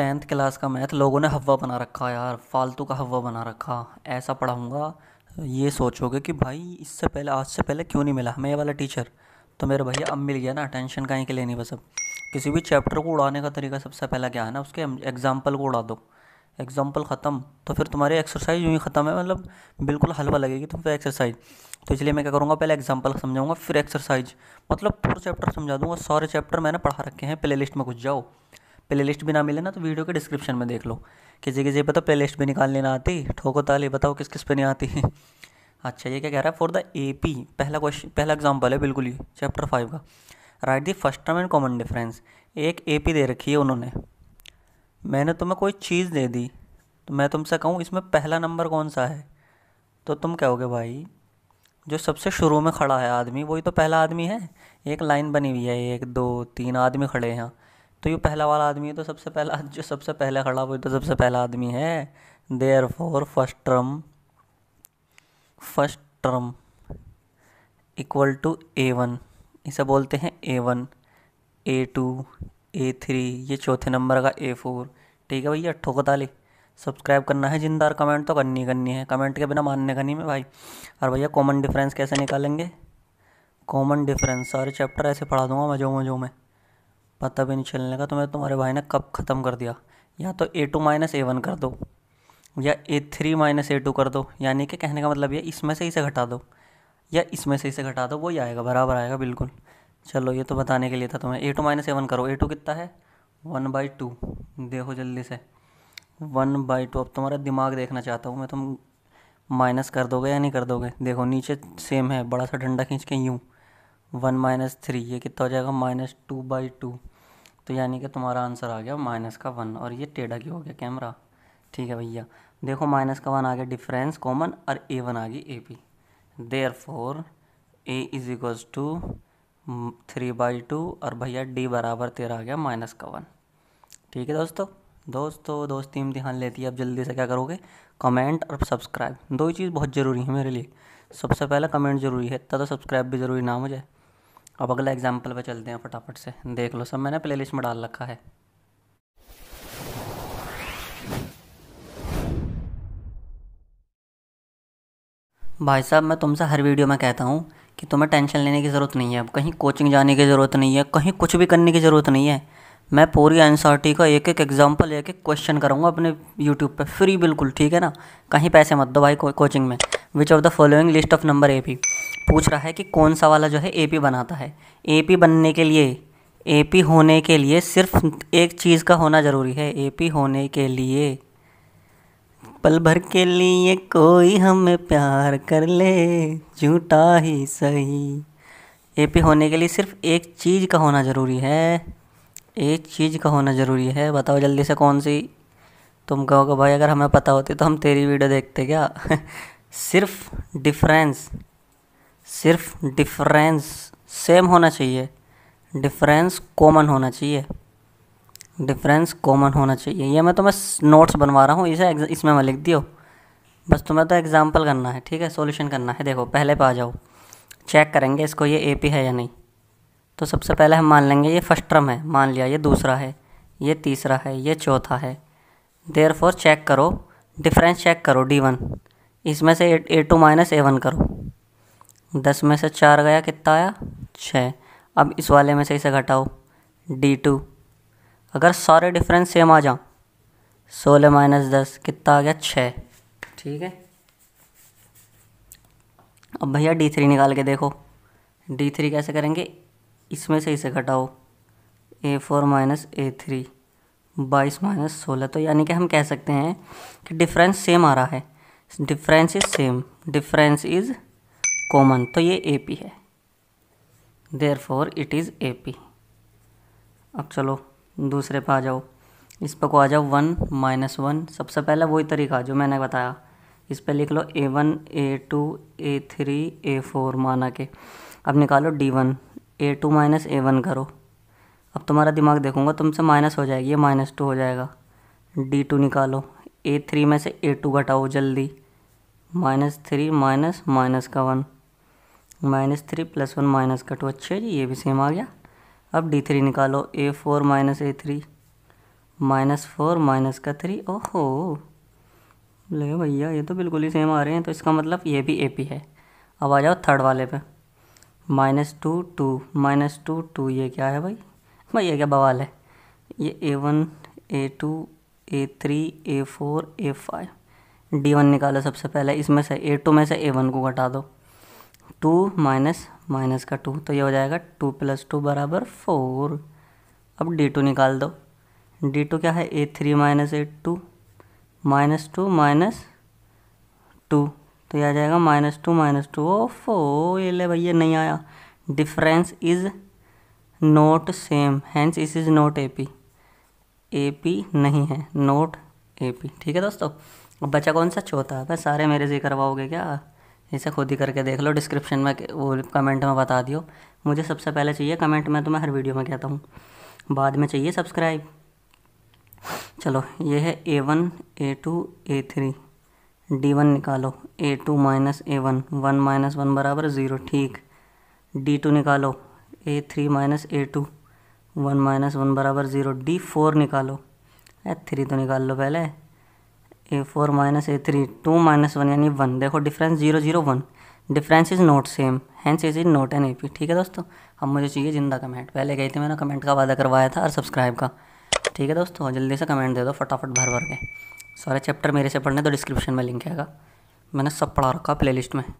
tenth class का math लोगों ने हवा बना रखा यार फालतू का हवा बना रखा ऐसा पढ़ाऊँगा ये सोचोगे कि भाई इससे पहले आज से पहले क्यों नहीं मिला हमें ये वाला टीचर तो मेरे भैया अब मिल गया ना टेंशन कहीं के लिए नहीं बस अब किसी भी चैप्टर को उड़ाने का तरीका सबसे पहला क्या है ना उसके एग्ज़ाम्पल को उड़ा दो एग्ज़ाम्पल ख़त्म तो फिर तुम्हारी एक्सरसाइज यूँ ही ख़त्म है मतलब बिल्कुल हलवा लगेगी तुम फिर एक्सरसाइज तो इसलिए मैं क्या करूँगा पहले एग्जाम्पल समझाऊँगा फिर एक्सरसाइज मतलब पूरा चैप्टर समझा दूँगा सारे चैप्टर मैंने पढ़ा रखे हैं प्ले लिस्ट में घुस जाओ प्ले लिस्ट भी ना मिले ना तो वीडियो के डिस्क्रिप्शन में देख लो किसी किसी तो प्ले लिस्ट भी निकालने ना आती ठोको ताले बताओ किस किस पे नहीं आती अच्छा ये क्या कह रहा है फॉर द ए पी पहला क्वेश्चन पहला एग्जाम्पल है बिल्कुल ही चैप्टर फाइव का right the first term and common difference एक ए पी दे रखी है उन्होंने मैंने तुम्हें कोई चीज़ दे दी तो मैं तुमसे कहूँ इसमें पहला नंबर कौन सा है तो तुम कहोगे भाई जो सबसे शुरू में खड़ा है आदमी वही तो पहला आदमी है एक लाइन बनी हुई है एक दो तीन आदमी खड़े हैं यहाँ तो ये पहला वाला आदमी है तो सबसे पहला जो सबसे पहला खड़ा हुआ तो सबसे पहला आदमी है therefore first term first term equal to A one इसे बोलते हैं A one A two A three ये चौथे नंबर का ए फोर ठीक है भैया ठोक ताली सब्सक्राइब करना है जिंदार कमेंट तो करनी करनी है कमेंट के बिना मानने का नहीं मैं भाई और भैया कॉमन डिफरेंस कैसे निकालेंगे कॉमन डिफरेंस सारे चैप्टर ऐसे पढ़ा दूंगा मजो मजो में पता भी नहीं चलने लगा तो मैं तुम्हारे भाई ने कब ख़त्म कर दिया या तो a two minus a one कर दो या a three minus a two कर दो यानी कि कहने का मतलब ये इसमें से इसे घटा दो या इसमें से इसे घटा दो वही आएगा बराबर आएगा बिल्कुल चलो ये तो बताने के लिए था तुम्हें a two minus a one करो ए टू कितना है वन बाई टू देखो जल्दी से वन बाई टू अब तुम्हारा दिमाग देखना चाहता हूँ मैं तुम माइनस कर दोगे या नहीं कर दोगे देखो नीचे सेम है बड़ा सा डंडा खींच के यूँ वन माइनस थ्री ये कितना हो जाएगा माइनस टू बाई टू तो यानी कि तुम्हारा आंसर आ गया माइनस का वन और ये टेढ़ा क्यों हो गया कैमरा ठीक है भैया देखो माइनस का वन आ गया डिफरेंस कॉमन और ए वन आ गई A P therefore a is equals to three by two और भैया डी बराबर तेरह आ गया माइनस का वन ठीक है दोस्तों दोस्तों दोस्त इम्तिहान लेती है अब जल्दी से क्या करोगे कमेंट और सब्सक्राइब दो ही चीज़ बहुत ज़रूरी है मेरे लिए सबसे पहला कमेंट ज़रूरी है तब तो सब्सक्राइब भी ज़रूरी ना हो जाए अब अगला एग्जाम्पल पे चलते हैं फटाफट से देख लो सब मैंने प्लेलिस्ट में डाल रखा है भाई साहब मैं तुमसे हर वीडियो में कहता हूँ कि तुम्हें टेंशन लेने की ज़रूरत नहीं है अब कहीं कोचिंग जाने की ज़रूरत नहीं है कहीं कुछ भी करने की ज़रूरत नहीं है मैं पूरी एन का एक एक एग्जाम्पल एक एक क्वेश्चन करूँगा अपने यूट्यूब पर फ्री बिल्कुल ठीक है ना कहीं पैसे मत दो भाई को, कोचिंग में which of the following list of number A P पूछ रहा है कि कौन सा वाला जो है ए बनाता है ए बनने के लिए ए होने के लिए सिर्फ एक चीज़ का होना ज़रूरी है ए होने के लिए पल भर के लिए कोई हमें प्यार कर ले झूठा ही सही एपी होने के लिए सिर्फ एक चीज़ का होना ज़रूरी है एक चीज़ का होना ज़रूरी है बताओ जल्दी से कौन सी तुम कहोगे भाई अगर हमें पता होती तो हम तेरी वीडियो देखते क्या सिर्फ डिफरेंस सिर्फ डिफरेंस सेम होना चाहिए डिफरेंस कॉमन होना चाहिए डिफरेंस कॉमन होना चाहिए ये मैं तो मैं नोट्स बनवा रहा हूँ इसे इसमें मैं लिख दियो बस तुम्हें तो एग्ज़ाम्पल करना है ठीक है सॉल्यूशन करना है देखो पहले पे आ जाओ चेक करेंगे इसको ये ए पी है या नहीं तो सबसे पहले हम मान लेंगे ये फर्स्ट टर्म है मान लिया ये दूसरा है ये तीसरा है ये चौथा है देर चेक करो डिफरेंस चेक करो डी वन इसमें से a two minus a one करो दस में से चार गया कितना आया छः अब इस वाले में से इसे घटाओ डी टू अगर सारे डिफरेंस सेम आ जाओ सोलह माइनस दस कितना आ गया छः ठीक है अब भैया डी थ्री निकाल के देखो डी थ्री कैसे करेंगे इसमें से इसे घटाओ a four minus a three बाईस माइनस सोलह तो यानी कि हम कह सकते हैं कि डिफरेंस सेम आ रहा है difference is same difference is common तो ये ए पी है therefore it is A P अब चलो दूसरे पे आ जाओ इस पर को आ जाओ वन माइनस वन सबसे पहला वही तरीका जो मैंने बताया इस पर लिख लो a one A two A three a four माना के अब निकालो d one A two minus a one करो अब तुम्हारा दिमाग देखूंगा तुमसे माइनस हो जाएगी ये माइनस टू हो जाएगा डी टू निकालो ए थ्री में से ए टू घटाओ जल्दी माइनस थ्री माइनस माइनस का one minus three plus one minus का टू अच्छे जी ये भी सेम आ गया अब डी थ्री निकालो a four minus a three minus four minus का थ्री ओहो ले भैया ये तो बिल्कुल ही सेम आ रहे हैं तो इसका मतलब ये भी ए पी है अब आ जाओ थर्ड वाले पे minus two two minus two two ये क्या है भाई भैया क्या बवाल है ये a one A two A three a four a five d one निकालो सबसे पहले इसमें से ए टू में से ए वन को घटा दो टू माइनस माइनस का टू तो ये हो जाएगा टू प्लस टू बराबर फोर अब डी टू निकाल दो डी टू क्या है a three minus a two minus two minus two तो यह आ जाएगा माइनस टू माइनस टू ओ फो ये ले भैया नहीं आया difference is not same hence this is not A P A P नहीं है नोट ए पी ठीक है दोस्तों अब बचा कौन सा चौथा है सारे मेरे से करवाओगे क्या इसे खुद ही करके देख लो डिस्क्रिप्शन में वो कमेंट में बता दियो मुझे सबसे पहले चाहिए कमेंट में तो मैं हर वीडियो में कहता हूँ बाद में चाहिए सब्सक्राइब चलो ये है a one A two A three d one निकालो a two minus a one one minus one बराबर ज़ीरो ठीक डी टू निकालो a three minus a two one minus one बराबर ज़ीरो डी फोर निकालो a three तो निकाल लो पहले a four minus a three two minus one यानी वन देखो difference zero zero one difference is not same hence is is not N A P ठीक है दोस्तों अब मुझे चाहिए जिंदा कमेंट पहले गई थी मैंने कमेंट का वादा करवाया था और सब्सक्राइब का ठीक है दोस्तों जल्दी से कमेंट दे दो फटाफट भर भर के सारे चैप्टर मेरे से पढ़ने तो डिस्क्रिप्शन में लिंक आएगा मैंने सब पढ़ा रखा प्ले लिस्ट में